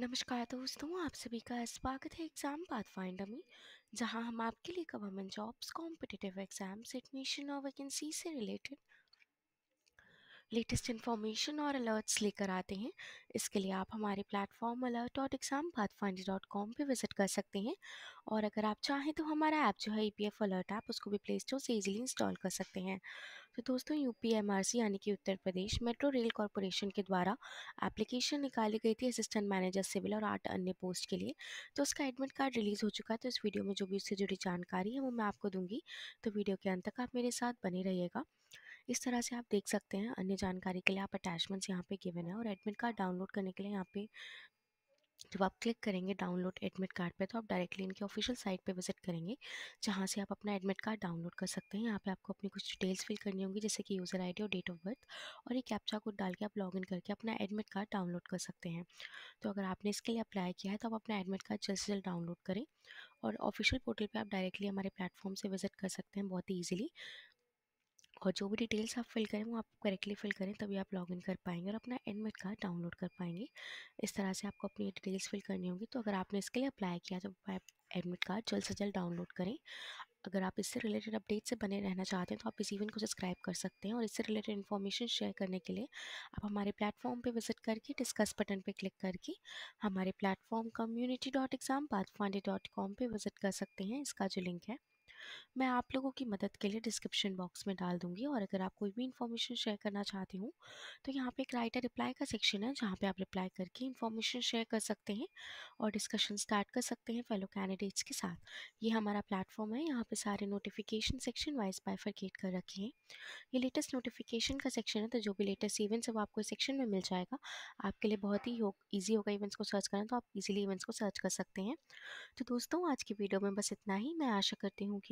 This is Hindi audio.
नमस्कार दोस्तों आप सभी का स्वागत है एग्ज़ाम पाथ फाइंडर में जहां हम आपके लिए government jobs competitive exams admission और वैकेंसी से रिलेटेड लेटेस्ट इन्फॉर्मेशन और अलर्ट्स लेकर आते हैं इसके लिए आप हमारे platform alert dot exam path finder dot com पर विज़िट कर सकते हैं और अगर आप चाहें तो हमारा ऐप जो है E P F alert app उसको भी प्ले स्टोर से ईजिली इंस्टॉल कर सकते हैं तो दोस्तों U P M R C यानी कि Uttar Pradesh metro rail corporation के द्वारा एप्लीकेशन निकाली गई थी असिस्टेंट मैनेजर सिविल और आठ अन्य पोस्ट के लिए तो उसका एडमिट कार्ड रिलीज़ हो चुका है तो इस वीडियो में जो भी उससे जुड़ी जानकारी है वो मैं आपको दूंगी तो वीडियो के अंत तक आप मेरे साथ बने रहिएगा इस तरह से आप देख सकते हैं अन्य जानकारी के लिए आप अटैचमेंट्स यहाँ पे गिवन है और एडमिट कार्ड डाउनलोड करने के लिए यहाँ पे जब आप क्लिक करेंगे डाउनलोड एडमिट कार्ड पे तो आप डायरेक्टली इनके ऑफिशियल साइट पे विजिट करेंगे जहाँ से आप अपना एडमिट कार्ड डाउनलोड कर सकते हैं यहाँ पे आपको अपनी कुछ डिटेल्स फिल करनी होंगी जैसे कि यूज़र आईडी और डेट ऑफ बर्थ और ये कैप्चा कोड डाल के आप लॉगिन करके अपना एडमिट कार्ड डाउनलोड कर सकते हैं तो अगर आपने इसके लिए अप्लाई किया है तो आप अपना एडमिट कार्ड जल्द से जल्द डाउनलोड करें और ऑफिशियल पोर्टल पर आप डायरेक्टली हमारे प्लेटफॉर्म से विजिट कर सकते हैं बहुत ही ईजिली और जो भी डिटेल्स आप फिल करें वो आप करेक्टली फिल करें तभी आप लॉग कर पाएंगे और अपना एडमिट कार्ड डाउनलोड कर पाएंगे इस तरह से आपको अपनी डिटेल्स फिल करनी होगी तो अगर आपने इसके लिए अप्लाई किया तो आप एडमिट कार्ड जल्द से जल्द डाउनलोड करें अगर आप इससे रिलेटेड अपडेट से बने रहना चाहते हैं तो आप इस इवेंट को सब्सक्राइब कर सकते हैं और इससे रिलेटेड इन्फॉर्मेशन शेयर करने के लिए आप हमारे प्लेटफॉर्म पे विजिट करके डिस्कस बटन पे क्लिक करके हमारे platform community dot exam path dot com पर विजिट कर सकते हैं इसका जो लिंक है मैं आप लोगों की मदद के लिए डिस्क्रिप्शन बॉक्स में डाल दूंगी और अगर आप कोई भी इन्फॉर्मेशन शेयर करना चाहते हो तो यहाँ पे एक राइटर रिप्लाई का सेक्शन है जहाँ पे आप रिप्लाई करके इन्फॉर्मेशन शेयर कर सकते हैं और डिस्कशन स्टार्ट कर सकते हैं फेलो कैंडिडेट्स के साथ ये हमारा प्लेटफॉर्म है यहाँ पर सारे नोटिफिकेशन सेक्शन वाइज बाइफरकेट कर रखे हैं ये लेटेस्ट नोटिफिकेशन का सेक्शन है तो जो भी लेटेस्ट इवेंट्स है वो आपको सेक्शन में मिल जाएगा आपके लिए बहुत ही हो, ईजी होगा इवेंट्स को सर्च करना तो आप ईजिली इवेंट्स को सर्च कर सकते हैं तो दोस्तों आज की वीडियो में बस इतना ही मैं आशा करती हूँ कि